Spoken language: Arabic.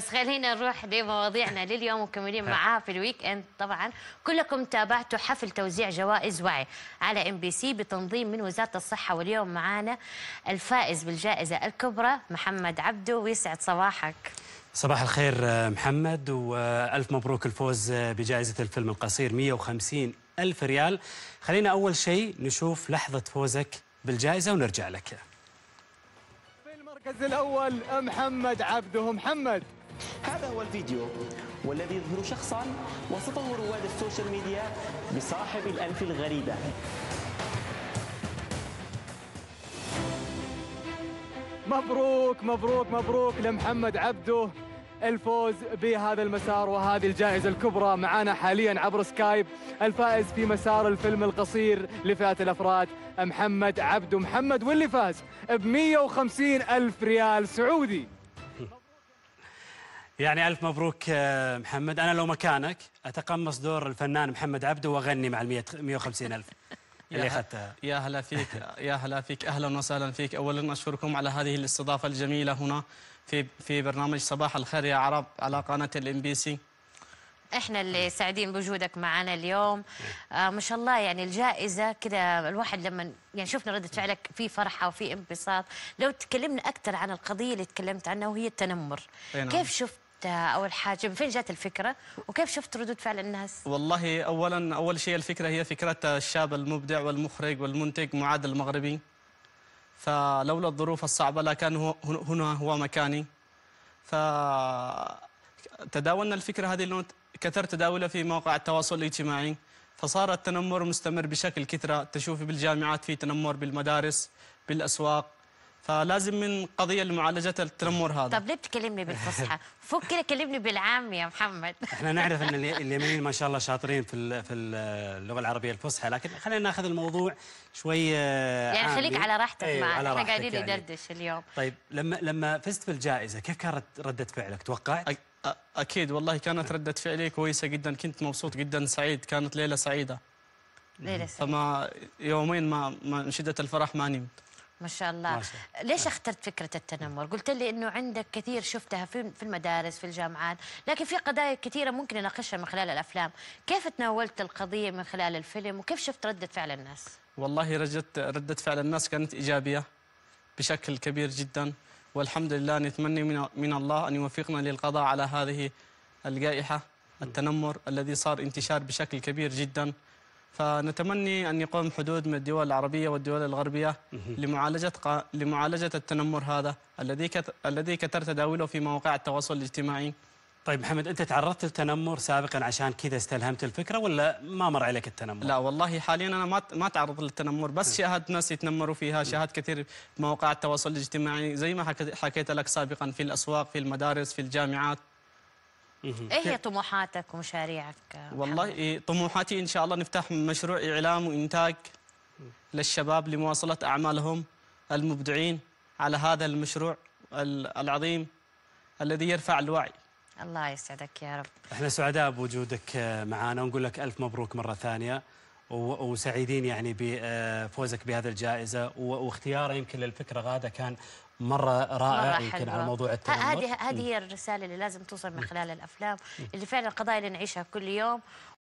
بس خلينا نروح لمواضيعنا لليوم ومكملين معاه في الويك اند طبعا كلكم تابعتوا حفل توزيع جوائز وعي على ام بي سي بتنظيم من وزاره الصحه واليوم معانا الفائز بالجائزه الكبرى محمد عبده ويسعد صباحك صباح الخير آه، محمد والف مبروك الفوز آه، بجائزه الفيلم القصير 150 الف ريال خلينا اول شيء نشوف لحظه فوزك بالجائزه ونرجع لك في المركز الاول آه، محمد عبده محمد هذا هو الفيديو والذي يظهر شخصا وصفه رواد السوشيال ميديا بصاحب الأنف الغريبة مبروك مبروك مبروك لمحمد عبده الفوز بهذا المسار وهذه الجائزة الكبرى معنا حاليا عبر سكايب الفائز في مسار الفيلم القصير لفئة الأفراد محمد عبده محمد واللي فاز ب 150 ألف ريال سعودي يعني ألف مبروك آه، محمد أنا لو مكانك أتقمص دور الفنان محمد عبده وأغني مع ال 150 ألف اللي اخذتها يا هلا فيك يا هلا فيك اهلا وسهلا فيك اولا اشكركم على هذه الاستضافه الجميله هنا في في برنامج صباح الخير يا عرب على قناه الام بي سي احنا اللي سعيدين بوجودك معنا اليوم آه ما شاء الله يعني الجائزه كذا الواحد لما يعني شفنا رده فعلك في فرحه وفي انبساط لو تكلمنا اكثر عن القضيه اللي تكلمت عنها وهي التنمر نعم. كيف شفت اول حاجه فين جات الفكره وكيف شفت ردود فعل الناس والله اولا اول شيء الفكره هي فكره الشاب المبدع والمخرج والمنتج معاذ المغربي فلولا الظروف الصعبه لكان هو هنا هو مكاني ف تداولنا الفكره هذه كثر تداولها في مواقع التواصل الاجتماعي فصار التنمر مستمر بشكل كثرة تشوفي بالجامعات في تنمر بالمدارس بالأسواق فلازم من قضيه لمعالجه التنمر هذا طب ليه بتكلمني بالفصحى فك كده كلمني بالعام يا محمد احنا نعرف ان اليمنيين ما شاء الله شاطرين في في اللغه العربيه الفصحى لكن خلينا ناخذ الموضوع شوي آه، يعني خليك على راحتك ايه معنا احنا قاعدين يعني. ندردش يعني. اليوم طيب لما لما فزت في الجائزه كيف كانت رده فعلك توقعت اكيد والله كانت رده فعلي كويسه جدا كنت مبسوط جدا سعيد كانت ليله سعيده ليله سعيده فما يومين ما, من شده الفرح ما نمت ما شاء الله ما شاء. ليش اخترت فكره التنمر قلت لي انه عندك كثير شفتها في في المدارس في الجامعات لكن في قضايا كثيره ممكن نناقشها من خلال الافلام كيف تناولت القضيه من خلال الفيلم وكيف شفت رده فعل الناس والله رجت رده فعل الناس كانت ايجابيه بشكل كبير جدا والحمد لله نتمنى من, من الله ان يوفقنا للقضاء على هذه الجائحه التنمر الذي صار انتشار بشكل كبير جدا فنتمنى أن يقوم حدود من الدول العربية والدول الغربية لمعالجة قا... لمعالجة التنمر هذا الذي كت... الذي كثر تداوله في مواقع التواصل الاجتماعي. طيب محمد أنت تعرضت للتنمر سابقا عشان كذا استلهمت الفكرة ولا ما مر عليك التنمر؟ لا والله حاليا أنا ما ما تعرضت للتنمر بس نعم. شاهدت ناس يتنمروا فيها شاهدت كثير مواقع التواصل الاجتماعي زي ما حكيت لك سابقا في الأسواق في المدارس في الجامعات ايه هي طموحاتك ومشاريعك والله إيه، طموحاتي ان شاء الله نفتح مشروع اعلام وانتاج للشباب لمواصله اعمالهم المبدعين على هذا المشروع العظيم الذي يرفع الوعي الله يسعدك يا رب احنا سعداء بوجودك معنا ونقول لك الف مبروك مره ثانيه وسعيدين يعني بفوزك آه، بهذه الجائزه واختياره يمكن للفكره غاده كان مره رائع مرة يمكن على موضوع التنمر هذه هذه هي الرساله اللي لازم توصل من خلال الافلام اللي فعلا القضايا اللي نعيشها كل يوم